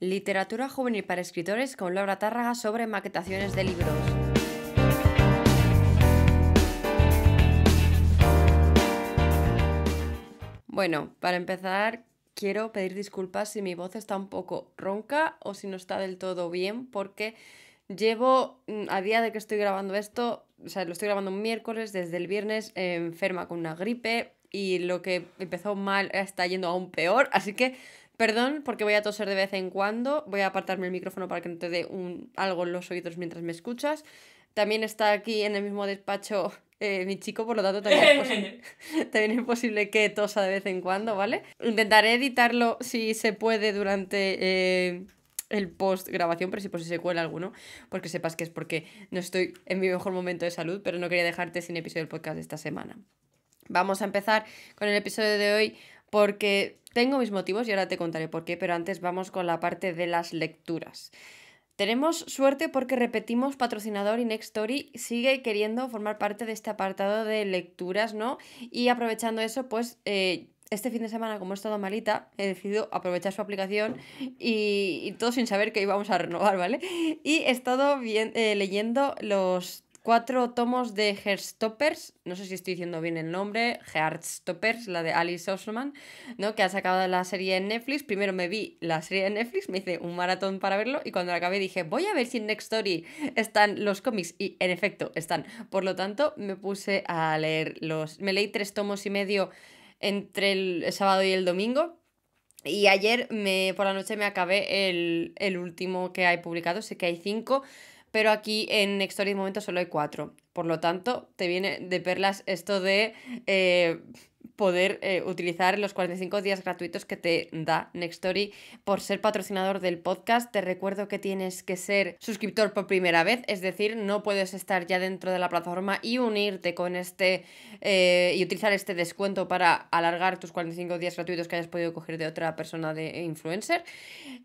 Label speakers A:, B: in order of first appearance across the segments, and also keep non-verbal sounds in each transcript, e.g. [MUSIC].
A: Literatura juvenil para escritores con Laura Tárraga sobre maquetaciones de libros. Bueno, para empezar, quiero pedir disculpas si mi voz está un poco ronca o si no está del todo bien, porque llevo, mm, a día de que estoy grabando esto, o sea, lo estoy grabando un miércoles, desde el viernes eh, enferma con una gripe y lo que empezó mal está yendo aún peor, así que Perdón porque voy a toser de vez en cuando. Voy a apartarme el micrófono para que no te dé un, algo en los oídos mientras me escuchas. También está aquí en el mismo despacho eh, mi chico, por lo tanto [LAUGHS] [LAUGHS] también es, posible, que tosa de vez en cuando, ¿vale? Intentaré editarlo si se puede durante eh, el post grabación, pero si por si se cuela alguno, porque sepas que es porque no estoy en mi mejor momento de salud, pero no quería dejarte sin episodio del podcast de esta semana. Vamos a empezar con el episodio de hoy porque tengo mis motivos y ahora te contaré por qué, pero antes vamos con la parte de las lecturas. Tenemos suerte porque repetimos patrocinador y Next Story sigue queriendo formar parte de este apartado de lecturas, ¿no? Y aprovechando eso, pues eh, este fin de semana, como he estado malita, he decidido aprovechar su aplicación y, todo sin saber que íbamos a renovar, ¿vale? Y he estado bien, eh, leyendo los cuatro tomos de stoppers no sé si estoy diciendo bien el nombre, Herstoppers, la de Alice Osman, ¿no? que ha sacado la serie en Netflix. Primero me vi la serie en Netflix, me hice un maratón para verlo y cuando la acabé dije, voy a ver si en Next Story están los cómics y en efecto están. Por lo tanto, me puse a leer los... Me leí tres tomos y medio entre el sábado y el domingo. Y ayer me, por la noche me acabé el, el último que hay publicado, sé que hay cinco pero aquí en Next de momento solo hay cuatro. Por lo tanto, te viene de perlas esto de... Eh, poder eh, utilizar los 45 días gratuitos que te da Nextory por ser patrocinador del podcast. Te recuerdo que tienes que ser suscriptor por primera vez, es decir, no puedes estar ya dentro de la plataforma y unirte con este eh, y utilizar este descuento para alargar tus 45 días gratuitos que hayas podido coger de otra persona de influencer.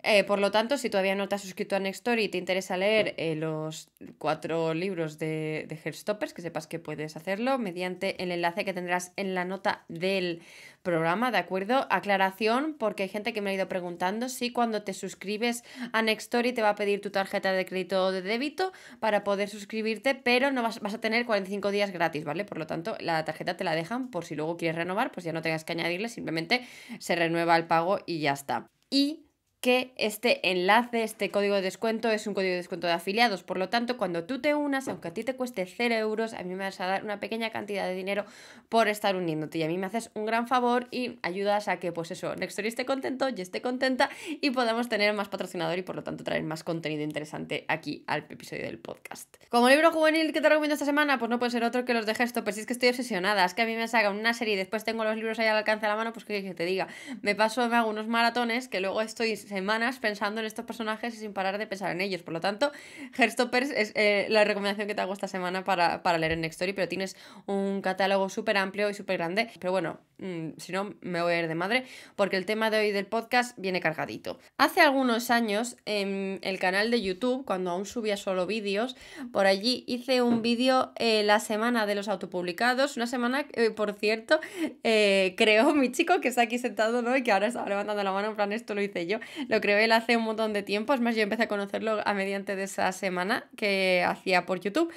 A: Eh, por lo tanto, si todavía no te has suscrito a Nextory y te interesa leer los cuatro libros de, de stoppers que sepas que puedes hacerlo mediante el enlace que tendrás en la nota del programa, ¿de acuerdo? Aclaración, porque hay gente que me ha ido preguntando si cuando te suscribes a Nextory te va a pedir tu tarjeta de crédito o de débito para poder suscribirte, pero no vas, vas, a tener 45 días gratis, ¿vale? Por lo tanto, la tarjeta te la dejan por si luego quieres renovar, pues ya no tengas que añadirle, simplemente se renueva el pago y ya está. Y que este enlace, este código de descuento, es un código de descuento de afiliados. Por lo tanto, cuando tú te unas, aunque a ti te cueste 0 euros, a mí me vas a dar una pequeña cantidad de dinero por estar uniéndote. Y a mí me haces un gran favor y ayudas a que, pues eso, Nextory esté contento, Y esté contenta y podamos tener más patrocinador y por lo tanto traer más contenido interesante aquí al episodio del podcast. Como libro juvenil que te recomiendo esta semana, pues no puede ser otro que los de Gesto, pero si es que estoy obsesionada, es que a mí me sacan una serie y después tengo los libros ahí al alcance de la mano, pues que te diga, me paso, me hago unos maratones que luego estoy semanas pensando en estos personajes y sin parar de pensar en ellos. Por lo tanto, Herstoppers es eh, la recomendación que te hago esta semana para, leer en Next Story, pero tienes un catálogo súper amplio y súper grande. Pero bueno, mm, si no, me voy a ir de madre, porque el tema de hoy del podcast viene cargadito. Hace algunos años, en el canal de YouTube, cuando aún subía solo vídeos, por allí hice un vídeo eh, la semana de los autopublicados, una semana, eh, por cierto, creo mi chico que está aquí sentado, ¿no? Y que ahora está levantando la mano, en plan, esto lo hice yo. Lo creo él hace un montón de tiempo, es más, yo empecé a conocerlo a mediante de esa semana que hacía por YouTube.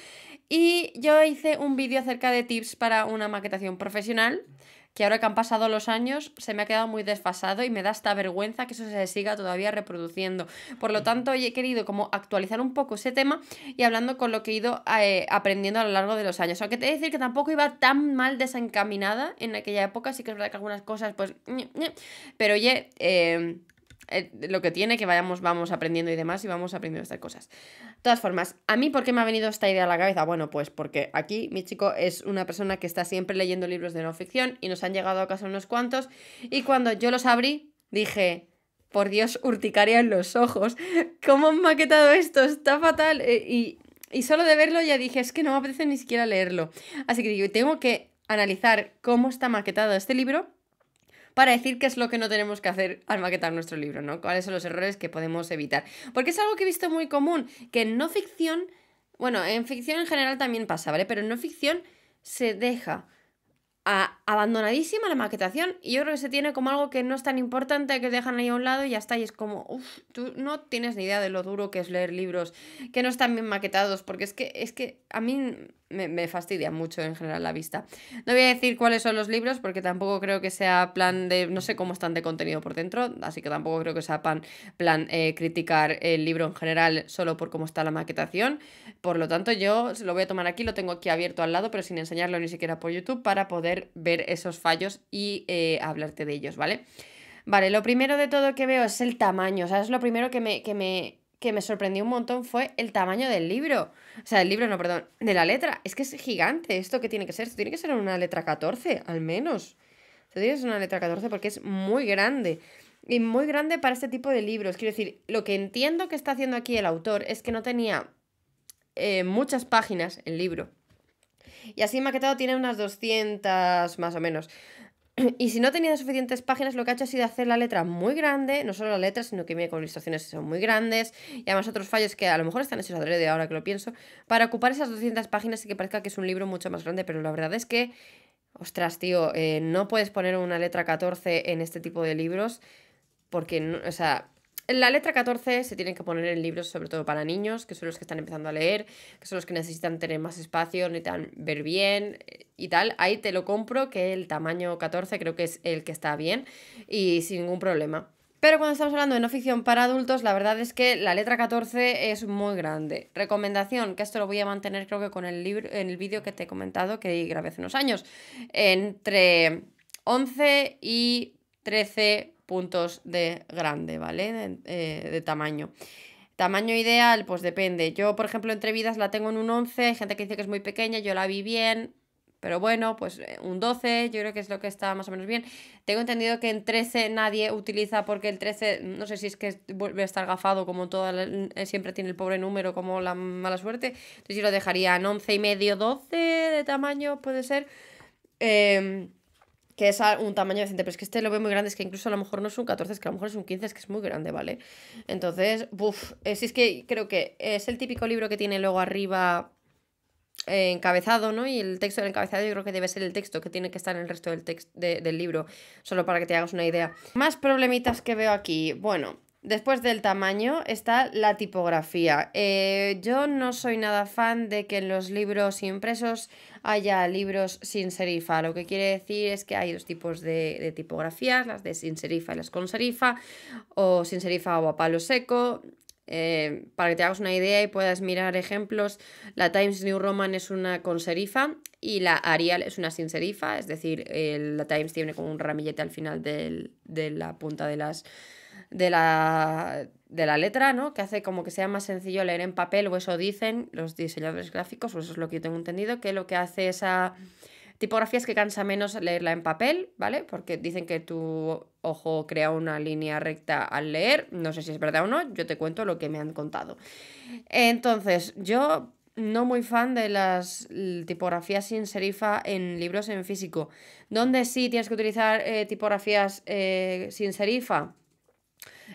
A: Y yo hice un vídeo acerca de tips para una maquetación profesional, que ahora que han pasado los años se me ha quedado muy desfasado y me da esta vergüenza que eso se siga todavía reproduciendo. Por lo tanto, he querido como actualizar un poco ese tema y hablando con lo que he ido eh, aprendiendo a lo largo de los años. Aunque te he decir que tampoco iba tan mal desencaminada en aquella época, sí que es verdad que algunas cosas pues... Pero oye... Eh eh, lo que tiene, que vayamos, vamos aprendiendo y demás, y vamos aprendiendo estas cosas. todas formas, ¿a mí por qué me ha venido esta idea a la cabeza? Bueno, pues porque aquí mi chico es una persona que está siempre leyendo libros de no ficción y nos han llegado a casa unos cuantos, y cuando yo los abrí, dije, por Dios, urticaria en los ojos, ¿cómo han maquetado esto? Está fatal. Eh, y, y solo de verlo ya dije, es que no me apetece ni siquiera leerlo. Así que digo, tengo que analizar cómo está maquetado este libro para decir qué es lo que no tenemos que hacer al maquetar nuestro libro, ¿no? Cuáles son los errores que podemos evitar. Porque es algo que he visto muy común, que en no ficción, bueno, en ficción en general también pasa, ¿vale? Pero en no ficción se deja abandonadísima la maquetación y yo creo que se tiene como algo que no es tan importante, que dejan ahí a un lado y ya está, y es como, uff, tú no tienes ni idea de lo duro que es leer libros que no están bien maquetados, porque es que, es que a mí me, fastidia mucho en general la vista. No voy a decir cuáles son los libros porque tampoco creo que sea plan de, no sé cómo están de contenido por dentro, así que tampoco creo que sea plan, plan eh, criticar el libro en general solo por cómo está la maquetación. Por lo tanto, yo lo voy a tomar aquí, lo tengo aquí abierto al lado, pero sin enseñarlo ni siquiera por YouTube para poder ver esos fallos y eh, hablarte de ellos, ¿vale? Vale, lo primero de todo que veo es el tamaño, o sea, es lo primero que me, que me que me sorprendió un montón fue el tamaño del libro. O sea, el libro, no, perdón, de la letra. Es que es gigante esto que tiene que ser. tiene que ser una letra 14, al menos. Esto tiene que ser una letra 14 porque es muy grande. Y muy grande para este tipo de libros. Quiero decir, lo que entiendo que está haciendo aquí el autor es que no tenía eh, muchas páginas el libro. Y así maquetado tiene unas 200 más o menos. [CLEARS THROAT] Y si no tenía suficientes páginas, lo que ha hecho ha sido hacer la letra muy grande, no solo la letra, sino que viene con ilustraciones son muy grandes y además otros fallos que a lo mejor están hechos de ahora que lo pienso, para ocupar esas 200 páginas y que parezca que es un libro mucho más grande, pero la verdad es que, ostras, tío, eh, no puedes poner una letra 14 en este tipo de libros porque, o sea, la letra 14 se tiene que poner en libros, sobre todo para niños, que son los que están empezando a leer, que son los que necesitan tener más espacio, necesitan ver bien eh, y tal. Ahí te lo compro, que el tamaño 14 creo que es el que está bien y sin ningún problema. Pero cuando estamos hablando de no ficción para adultos, la verdad es que la letra 14 es muy grande. Recomendación, que esto lo voy a mantener creo que con el, libro, en el vídeo que te he comentado que grabé hace unos años. Entre 11 y 13 puntos de grande, ¿vale? Eh, de, tamaño. Tamaño ideal, pues depende. Yo, por ejemplo, entre vidas la tengo en un 11, hay gente que dice que es muy pequeña, yo la vi bien, pero bueno, pues eh, un 12 yo creo que es lo que está más o menos bien. Tengo entendido que en 13 nadie utiliza porque el 13, no sé si es que vuelve a estar gafado como toda eh, siempre tiene el pobre número como la mala suerte. Entonces yo lo dejaría en 11 y medio, 12 de tamaño puede ser. Eh, que es un tamaño decente, pero es que este lo veo muy grande, es que incluso a lo mejor no es un 14, es que a lo mejor es un 15, es que es muy grande, ¿vale? Entonces, uff, si es que creo que es el típico libro que tiene luego arriba eh, encabezado, ¿no? Y el texto del encabezado yo creo que debe ser el texto que tiene que estar en el resto del, del libro, solo para que te hagas una idea. Más problemitas que veo aquí, bueno... Después del tamaño está la tipografía. Eh, yo no soy nada fan de que en los libros impresos haya libros sin serifa. Lo que quiere decir es que hay dos tipos de, tipografías, las de sin serifa y las con serifa, o sin serifa o a palo seco. Eh, para que te hagas una idea y puedas mirar ejemplos, la Times New Roman es una con serifa y la Arial es una sin serifa, es decir, la Times tiene como un ramillete al final de la punta de las de la, letra, ¿no? Que hace como que sea más sencillo leer en papel, o eso dicen los diseñadores gráficos, o eso es lo que yo tengo entendido, que lo que hace esa tipografía es que cansa menos leerla en papel, ¿vale? Porque dicen que tu ojo crea una línea recta al leer, no sé si es verdad o no, yo te cuento lo que me han contado. Entonces, yo no muy fan de las tipografías sin serifa en libros en físico. ¿Dónde sí tienes que utilizar eh, tipografías eh, sin serifa?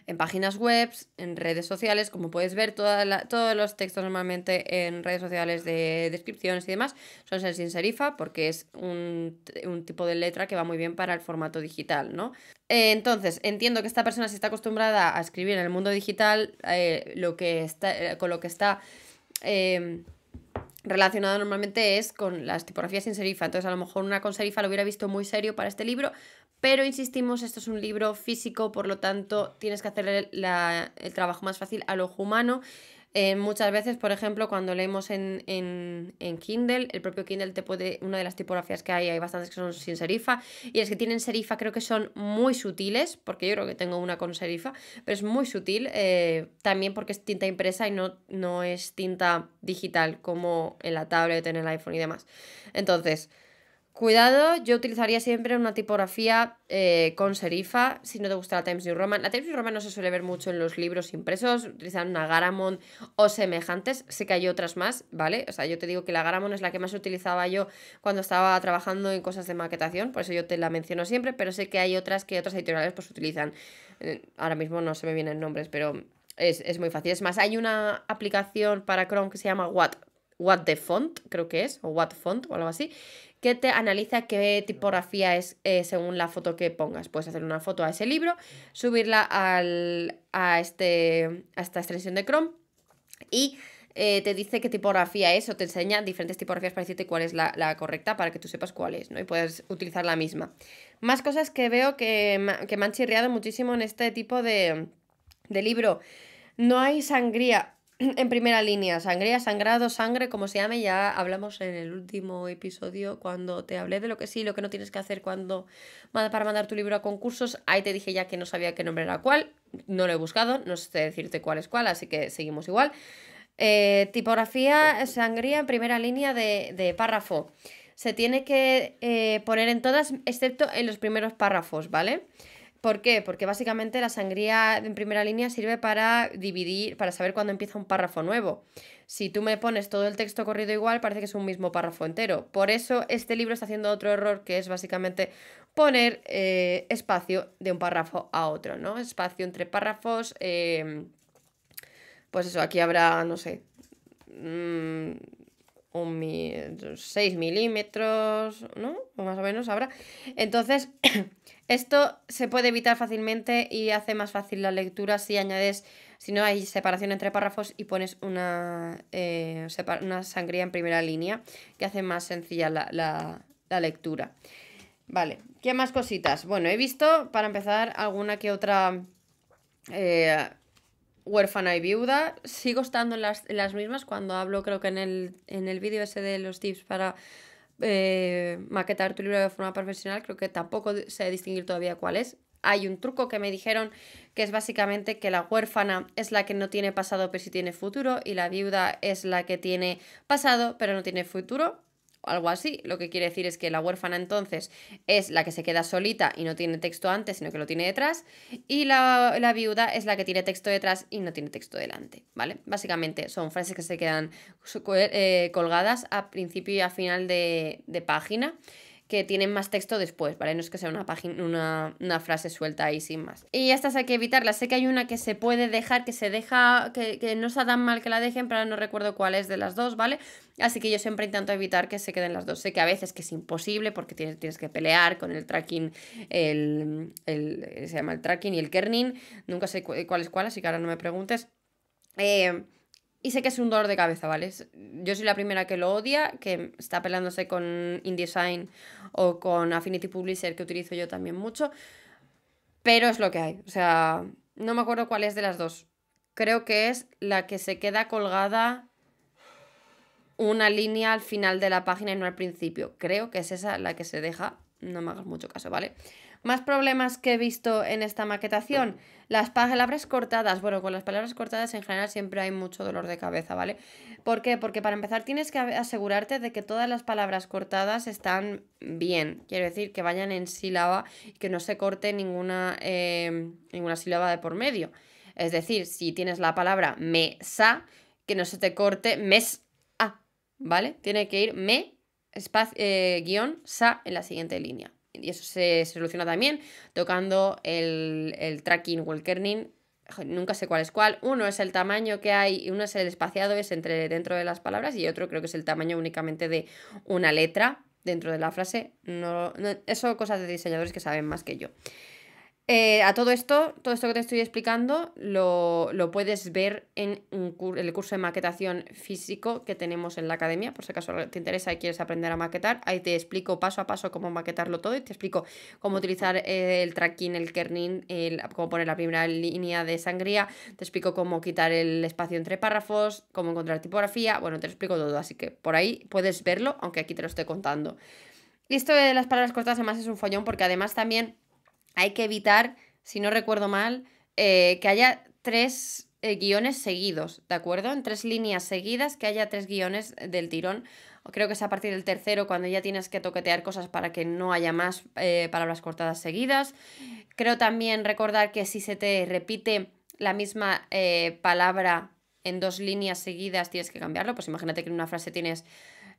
A: en páginas web, en redes sociales, como puedes ver, todos los textos normalmente en redes sociales de descripciones y demás son sin serifa porque es un, tipo de letra que va muy bien para el formato digital, ¿no? Eh, entonces, entiendo que esta persona se está acostumbrada a escribir en el mundo digital, eh, lo que está, eh, con lo que está... relacionada em, relacionado normalmente es con las tipografías sin serifa. Entonces, a lo mejor una con serifa lo hubiera visto muy serio para este libro, pero insistimos, esto es un libro físico, por lo tanto tienes que hacer el, trabajo más fácil a ojo humano. Eh, muchas veces, por ejemplo, cuando leemos en, Kindle, el propio Kindle te puede, una de las tipografías que hay, hay bastantes que son sin serifa, y las que tienen serifa creo que son muy sutiles, porque yo creo que tengo una con serifa, pero es muy sutil, eh, también porque es tinta impresa y no, no es tinta digital como en la tablet, en el iPhone y demás. Entonces, Cuidado, yo utilizaría siempre una tipografía eh, con serifa si no te gusta la Times New Roman. La Times New Roman no se suele ver mucho en los libros impresos, utilizan una Garamond o semejantes. Sé que hay otras más, ¿vale? O sea, yo te digo que la Garamond es la que más utilizaba yo cuando estaba trabajando en cosas de maquetación, por eso yo te la menciono siempre, pero sé que hay otras que otras editoriales pues utilizan. Eh, ahora mismo no se me vienen nombres, pero es, muy fácil. Es más, hay una aplicación para Chrome que se llama What, What the Font, creo que es, o What Font o algo así, que te analiza qué tipografía es eh, según la foto que pongas. Puedes hacer una foto a ese libro, subirla a, este, esta extensión de Chrome y eh, te dice qué tipografía es o te enseña diferentes tipografías para decirte cuál es la, correcta para que tú sepas cuál es ¿no? y puedes utilizar la misma. Más cosas que veo que, me han chirriado muchísimo en este tipo de, de libro. No hay sangría [CLEARS THROAT] en primera línea, sangría, sangrado, sangre, como se llame, ya hablamos en el último episodio cuando te hablé de lo que sí, lo que no tienes que hacer cuando para mandar tu libro a concursos. Ahí te dije ya que no sabía qué nombre era cuál, no lo he buscado, no sé decirte cuál es cuál, así que seguimos igual. Eh, tipografía, sangría en primera línea de, párrafo. Se tiene que eh, poner en todas, excepto en los primeros párrafos, ¿vale? vale ¿Por qué? Porque básicamente la sangría en primera línea sirve para dividir, para saber cuándo empieza un párrafo nuevo. Si tú me pones todo el texto corrido igual, parece que es un mismo párrafo entero. Por eso este libro está haciendo otro error que es básicamente poner eh, espacio de un párrafo a otro, ¿no? Espacio entre párrafos. Em, pues eso, aquí habrá, no sé. 6 mm, milímetros, ¿no? O más o menos habrá. Entonces. [CLEARS THROAT] Esto se puede evitar fácilmente y hace más fácil la lectura si añades, si no hay separación entre párrafos y pones una, eh, una sangría en primera línea, que hace más sencilla la, lectura. Vale, ¿qué más cositas? Bueno, he visto, para empezar, alguna que otra eh, huérfana y viuda. Sigo estando en las, mismas cuando hablo, creo que en el, en el vídeo ese de los tips para eh, maquetar tu libro de forma profesional, creo que tampoco sé distinguir todavía cuál es. Hay un truco que me dijeron que es básicamente que la huérfana es la que no tiene pasado pero sí tiene futuro y la viuda es la que tiene pasado pero no tiene futuro algo así. Lo que quiere decir es que la huérfana entonces es la que se queda solita y no tiene texto antes, sino que lo tiene detrás, y la, viuda es la que tiene texto detrás y no tiene texto delante, ¿vale? Básicamente son frases que se quedan eh, colgadas a principio y a final de, de página que tienen más texto después, ¿vale? No es que sea una página, una, frase suelta ahí sin más. Y estas hay que evitarlas. Sé que hay una que se puede dejar, que se deja, que, que no sea tan mal que la dejen, pero no recuerdo cuál es de las dos, ¿vale? Así que yo siempre intento evitar que se queden las dos. Sé que a veces que es imposible porque tienes, tienes que pelear con el tracking, el, el, se llama el tracking y el kerning. Nunca sé cuál es cuál, así que ahora no me preguntes. Eh, y sé que es un dolor de cabeza, ¿vale? Yo soy la primera que lo odia, que está peleándose con InDesign o con Affinity Publisher, que utilizo yo también mucho. Pero es lo que hay. O sea, no me acuerdo cuál es de las dos. Creo que es la que se queda colgada una línea al final de la página y no al principio. Creo que es esa la que se deja. No me hagas mucho caso, ¿vale? Más problemas que he visto en esta maquetación. Las palabras cortadas. Bueno, con las palabras cortadas en general siempre hay mucho dolor de cabeza, ¿vale? ¿Por qué? Porque para empezar tienes que asegurarte de que todas las palabras cortadas están bien. Quiero decir, que vayan en sílaba y que no se corte ninguna, em, ninguna sílaba de por medio. Es decir, si tienes la palabra mesa, que no se te corte mes a, ¿vale? Tiene que ir me, espacio, eh, guión, sa en la siguiente línea y eso se soluciona también tocando el, tracking o el kerning. Nunca sé cuál es cuál. Uno es el tamaño que hay, uno es el espaciado, es entre dentro de las palabras, y otro creo que es el tamaño únicamente de una letra dentro de la frase. no eso cosas de diseñadores que saben más que yo. Eh, a todo esto, todo esto que te estoy explicando, lo, puedes ver en el curso de maquetación físico que tenemos en la academia, por si acaso te interesa y quieres aprender a maquetar. Ahí te explico paso a paso cómo maquetarlo todo y te explico cómo utilizar eh, el tracking, el kerning, cómo poner la primera línea de sangría, te explico cómo quitar el espacio entre párrafos, cómo encontrar tipografía, bueno, te lo explico todo, así que por ahí puedes verlo, aunque aquí te lo estoy contando. Y esto de las palabras cortas además es un follón porque además también hay que evitar, si no recuerdo mal, eh, que haya tres eh, guiones seguidos, ¿de acuerdo? En tres líneas seguidas, que haya tres guiones del tirón. Creo que es a partir del tercero cuando ya tienes que toquetear cosas para que no haya más eh, palabras cortadas seguidas. Creo también recordar que si se te repite la misma palabra en dos líneas seguidas tienes que cambiarlo. Pues imagínate que en una frase tienes.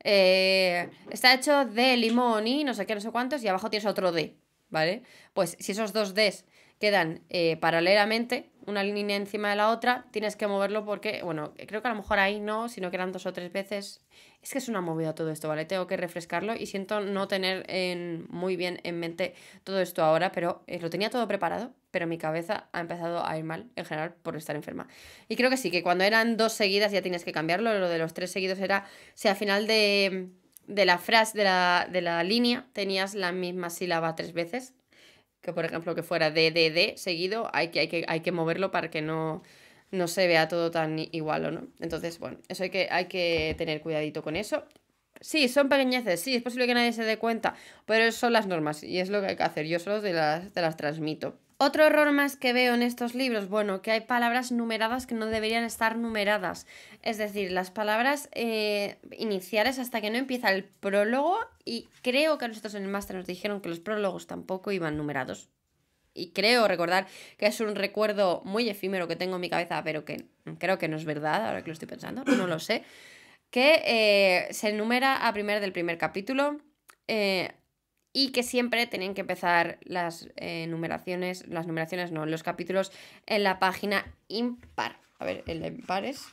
A: está hecho de limón y no sé qué, no sé cuántos, y abajo tienes otro de. ¿vale? Pues si esos dos Ds quedan eh, paralelamente, una línea encima de la otra, tienes que moverlo porque, bueno, creo que a lo mejor ahí no, sino que eran dos o tres veces. Es que es una movida todo esto, ¿vale? Tengo que refrescarlo y siento no tener en, muy bien en mente todo esto ahora, pero eh, lo tenía todo preparado, pero mi cabeza ha empezado a ir mal en general por estar enferma. Y creo que sí, que cuando eran dos seguidas ya tienes que cambiarlo, lo de los tres seguidos era, si al final de de la frase, de la, línea, tenías la misma sílaba tres veces. Que por ejemplo que fuera de, seguido, hay que, hay que, hay que moverlo para que no, no se vea todo tan igual o no. Entonces, bueno, eso hay que, hay que tener cuidadito con eso. Sí, son pequeñeces, sí, es posible que nadie se dé cuenta, pero son las normas y es lo que hay que hacer. Yo solo las, te las transmito. Otro error más que veo en estos libros, bueno, que hay palabras numeradas que no deberían estar numeradas. Es decir, las palabras eh, iniciales hasta que no empieza el prólogo y creo que nosotros en el máster nos dijeron que los prólogos tampoco iban numerados. Y creo recordar que es un recuerdo muy efímero que tengo en mi cabeza, pero que creo que no es verdad, ahora que lo estoy pensando, no lo sé, que eh, se enumera a primer del primer capítulo. Eh, y que siempre tienen que empezar las eh, numeraciones, las numeraciones no, los capítulos en la página impar. A ver, en la impar es.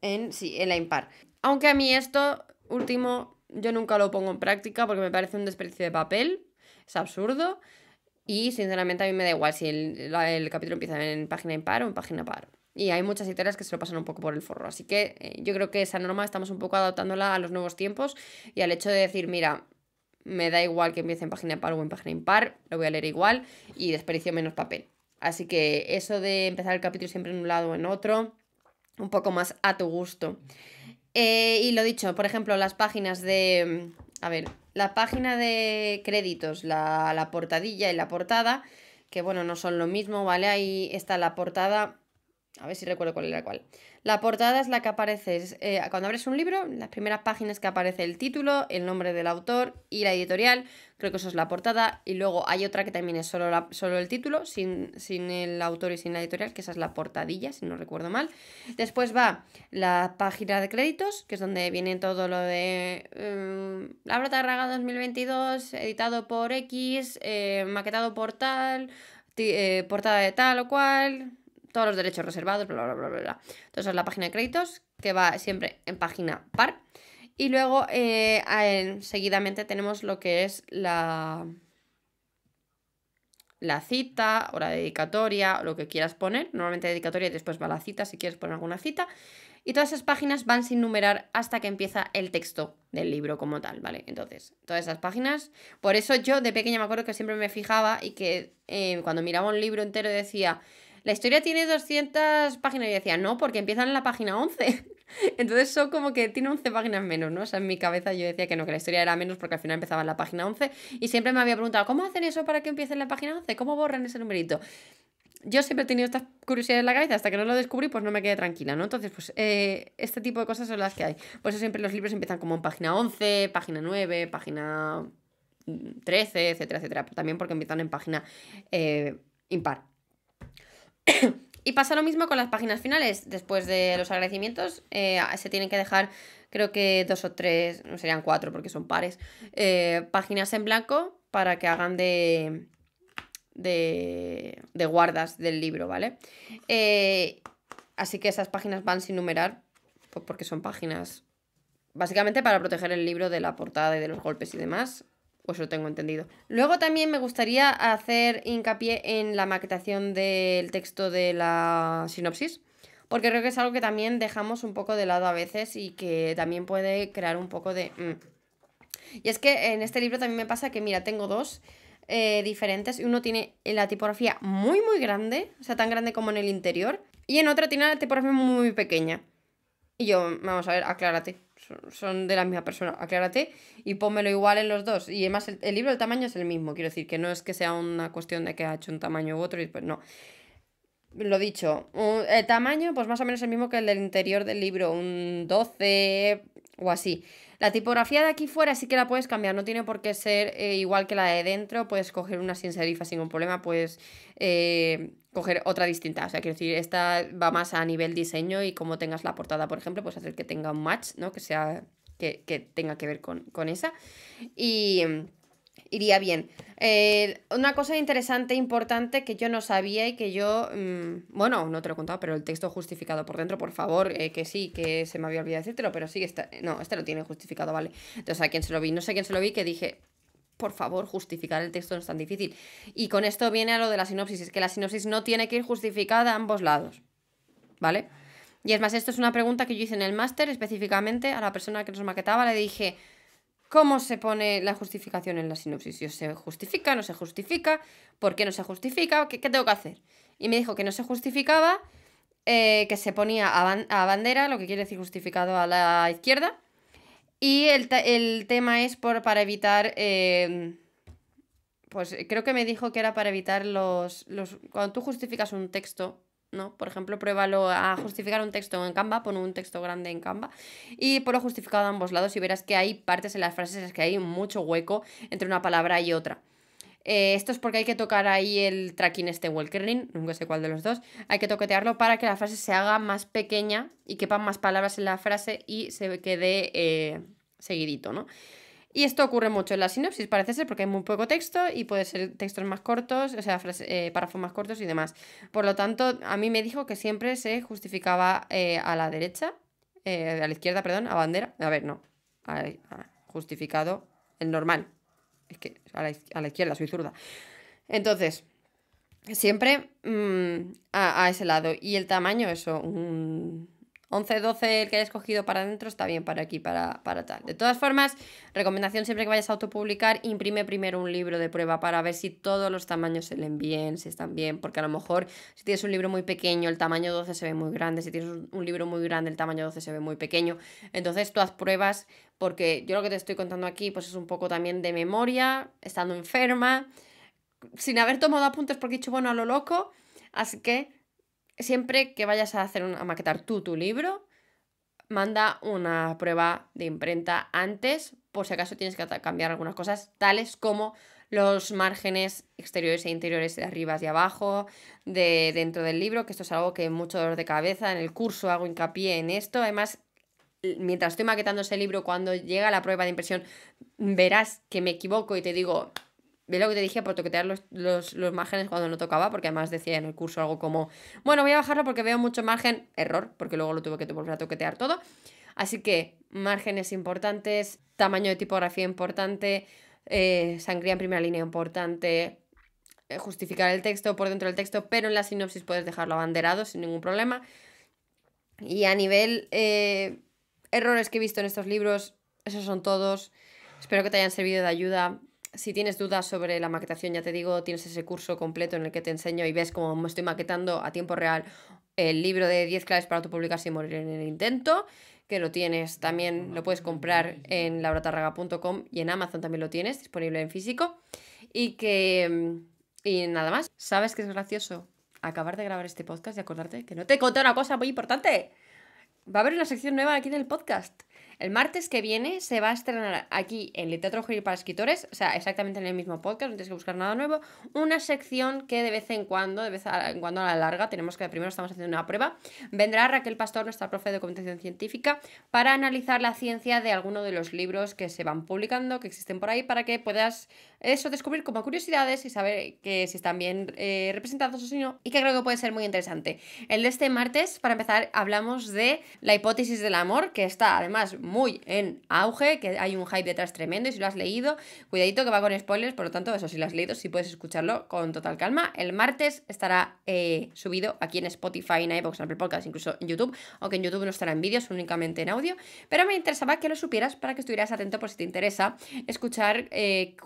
A: En, sí, en la impar. Aunque a mí esto último yo nunca lo pongo en práctica porque me parece un desperdicio de papel, es absurdo. Y sinceramente a mí me da igual si el, capítulo empieza en página impar o en página par. Y hay muchas literas que se lo pasan un poco por el forro. Así que eh, yo creo que esa norma estamos un poco adaptándola a los nuevos tiempos y al hecho de decir, mira, me da igual que empiece en página par o en página impar, lo voy a leer igual y desperdicio menos papel. Así que eso de empezar el capítulo siempre en un lado o en otro, un poco más a tu gusto. Eh, y lo dicho, por ejemplo, las páginas de... A ver, la página de créditos, la, la portadilla y la portada, que bueno, no son lo mismo, ¿vale? Ahí está la portada, a ver si recuerdo cuál era cuál. La portada es la que aparece eh, cuando abres un libro, las primeras páginas que aparece el título, el nombre del autor y la editorial. Creo que eso es la portada. Y luego hay otra que también es solo, solo el título, sin, sin, el autor y sin la editorial, que esa es la portadilla, si no recuerdo mal. Después va la página de créditos, que es donde viene todo lo de em, La Laura raga 2022, editado por X, eh, maquetado por tal, eh, portada de tal o cual, todos los derechos reservados, bla, bla, bla, bla, bla. Entonces es la página de créditos, que va siempre en página par. Y luego, eh, en, seguidamente, tenemos lo que es la, la cita o la dedicatoria, lo que quieras poner. Normalmente dedicatoria y después va la cita, si quieres poner alguna cita. Y todas esas páginas van sin numerar hasta que empieza el texto del libro como tal, ¿vale? Entonces, todas esas páginas. Por eso yo de pequeña me acuerdo que siempre me fijaba y que eh, cuando miraba un libro entero decía la historia tiene 200 páginas. Y decía, no, porque empiezan en la página 11. [LAUGHS] Entonces son como que tiene 11 páginas menos, ¿no? O sea, en mi cabeza yo decía que no, que la historia era menos porque al final empezaba en la página 11 y siempre me había preguntado, ¿cómo hacen eso para que empiece en la página 11? ¿Cómo borran ese numerito? Yo siempre he tenido estas curiosidades en la cabeza, hasta que no lo descubrí, pues no me quedé tranquila, ¿no? Entonces, pues eh, este tipo de cosas son las que hay. Por eso siempre los libros empiezan como en página 11, página 9, página 13, etcétera, etcétera. También porque empiezan en página eh, impar. [COUGHS] y pasa lo mismo con las páginas finales. Después de los agradecimientos, eh, se tienen que dejar, creo que dos o tres, no serían cuatro porque son pares, eh, páginas en blanco para que hagan de, de, de guardas del libro, ¿vale? Eh, así que esas páginas van sin numerar pues porque son páginas básicamente para proteger el libro de la portada y de los golpes y demás. Pues lo tengo entendido. Luego también me gustaría hacer hincapié en la maquetación del texto de la sinopsis, porque creo que es algo que también dejamos un poco de lado a veces y que también puede crear un poco de... Mm. Y es que en este libro también me pasa que, mira, tengo dos eh, diferentes uno tiene la tipografía muy, muy grande, o sea, tan grande como en el interior, y en otro tiene la tipografía muy, muy pequeña. Y yo, vamos a ver, aclárate son de la misma persona, aclárate, y pónmelo igual en los dos. Y además el, libro, el tamaño es el mismo, quiero decir, que no es que sea una cuestión de que ha hecho un tamaño u otro, y pues no. Lo dicho, el tamaño, pues más o menos el mismo que el del interior del libro, un 12 o así. La tipografía de aquí fuera sí que la puedes cambiar, no tiene por qué ser eh, igual que la de dentro, puedes coger una sin serifa sin ningún problema, puedes eh, coger otra distinta, o sea, quiero decir, esta va más a nivel diseño y como tengas la portada, por ejemplo, puedes hacer que tenga un match, ¿no? Que sea, que, tenga que ver con, con esa. Y iría bien. Eh, una cosa interesante, importante, que yo no sabía y que yo, mm, bueno, no te lo he contado, pero el texto justificado por dentro, por favor, eh, que sí, que se me había olvidado decírtelo, pero sí, está, no, este lo tiene justificado, vale. Entonces, a quien se lo vi, no sé quién se lo vi, que dije, por favor, justificar el texto no es tan difícil. Y con esto viene a lo de la sinopsis, es que la sinopsis no tiene que ir justificada a ambos lados, ¿vale? Y es más, esto es una pregunta que yo hice en el máster específicamente a la persona que nos maquetaba, le dije cómo se pone la justificación en la sinopsis. Si se justifica, no se justifica, por qué no se justifica, qué, tengo que hacer. Y me dijo que no se justificaba, eh, que se ponía a, bandera, lo que quiere decir justificado a la izquierda. Y el, tema es por, para evitar. Em, pues creo que me dijo que era para evitar los, los. Cuando tú justificas un texto, ¿no? Por ejemplo, pruébalo a justificar un texto en Canva, pon un texto grande en Canva y ponlo justificado a ambos lados y verás que hay partes en las frases en las que hay mucho hueco entre una palabra y otra. Eh, esto es porque hay que tocar ahí el tracking este o nunca sé cuál de los dos. Hay que toquetearlo para que la frase se haga más pequeña y quepan más palabras en la frase y se quede eh, seguidito, ¿no? Y esto ocurre mucho en la sinopsis, parece ser, porque hay muy poco texto y puede ser textos más cortos, o sea, eh, párrafos más cortos y demás. Por lo tanto, a mí me dijo que siempre se justificaba eh, a la derecha, eh, a la izquierda, perdón, a bandera. A ver, no. justificado el normal. Es que a la, izquierda, soy zurda. Entonces, siempre mm, a, a, ese lado. Y el tamaño, eso, un 11, 12, el que hayas cogido para adentro está bien para aquí, para, para tal. De todas formas, recomendación siempre que vayas a autopublicar, imprime primero un libro de prueba para ver si todos los tamaños se leen bien, si están bien, porque a lo mejor si tienes un libro muy pequeño, el tamaño 12 se ve muy grande, si tienes un libro muy grande, el tamaño 12 se ve muy pequeño. Entonces tú haz pruebas, porque yo lo que te estoy contando aquí pues es un poco también de memoria, estando enferma, sin haber tomado apuntes porque he dicho, bueno, a lo loco, así que siempre que vayas a hacer maquetar tú tu libro, manda una prueba de imprenta antes, por si acaso tienes que cambiar algunas cosas, tales como los márgenes exteriores e interiores de arriba y abajo, de dentro del libro, que esto es algo que mucho dolor de cabeza, en el curso hago hincapié en esto, además mientras estoy maquetando ese libro, cuando llega la prueba de impresión, verás que me equivoco y te digo, ve lo que te dije, por toquetear los, márgenes cuando no tocaba, porque además decía en el curso algo como, bueno, voy a bajarlo porque veo mucho margen, error, porque luego lo tuve que volver a toquetear todo. Así que márgenes importantes, tamaño de tipografía importante, eh, sangría en primera línea importante, eh, justificar el texto por dentro del texto, pero en la sinopsis puedes dejarlo abanderado sin ningún problema. Y a nivel eh, errores que he visto en estos libros, esos son todos. Espero que te hayan servido de ayuda si tienes dudas sobre la maquetación, ya te digo, tienes ese curso completo en el que te enseño y ves cómo me estoy maquetando a tiempo real el libro de 10 claves para autopublicar sin morir en el intento, que lo tienes también, lo puedes comprar en lauratarraga.com y en Amazon también lo tienes, disponible en físico. Y que... Mm, y nada más, ¿sabes que es gracioso acabar de grabar este podcast y acordarte que no te conté una cosa muy importante? Va a haber una sección nueva aquí en el podcast el martes que viene se va a estrenar aquí en teatro Juvenil para Escritores, o sea, exactamente en el mismo podcast, no tienes que buscar nada nuevo, una sección que de vez en cuando, de vez en cuando a la larga, tenemos que primero estamos haciendo una prueba, vendrá Raquel Pastor, nuestra profe de documentación científica, para analizar la ciencia de alguno de los libros que se van publicando, que existen por ahí, para que puedas eso, descubrir como curiosidades y saber que si están bien eh, representados o si no, y que creo que puede ser muy interesante. El de este martes, para empezar, hablamos de la hipótesis del amor, que está además muy en auge, que hay un hype detrás tremendo, y si lo has leído, cuidadito que va con spoilers, por lo tanto, eso, si lo has leído, si puedes escucharlo con total calma. El martes estará eh, subido aquí en Spotify, en iVoox, en Apple Podcasts, incluso en YouTube, aunque en YouTube no estará en vídeos, únicamente en audio, pero me interesaba que lo supieras para que estuvieras atento por si te interesa escuchar eh,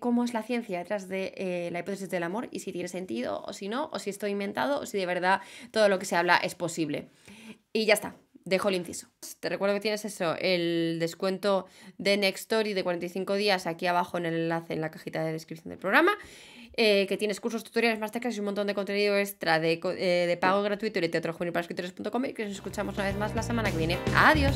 A: cómo es la ciencia detrás de eh, la hipótesis del amor y si tiene sentido o si no, o si estoy inventado o si de verdad todo lo que se habla es posible. Y ya está, dejo el inciso. Te recuerdo que tienes eso, el descuento de Next de 45 días aquí abajo en el enlace en la cajita de descripción del programa. Eh, que tienes cursos, tutoriales, masterclass y un montón de contenido extra de, eh, de pago gratuito en escritores.com y que nos escuchamos una vez más la semana que viene. ¡Adiós!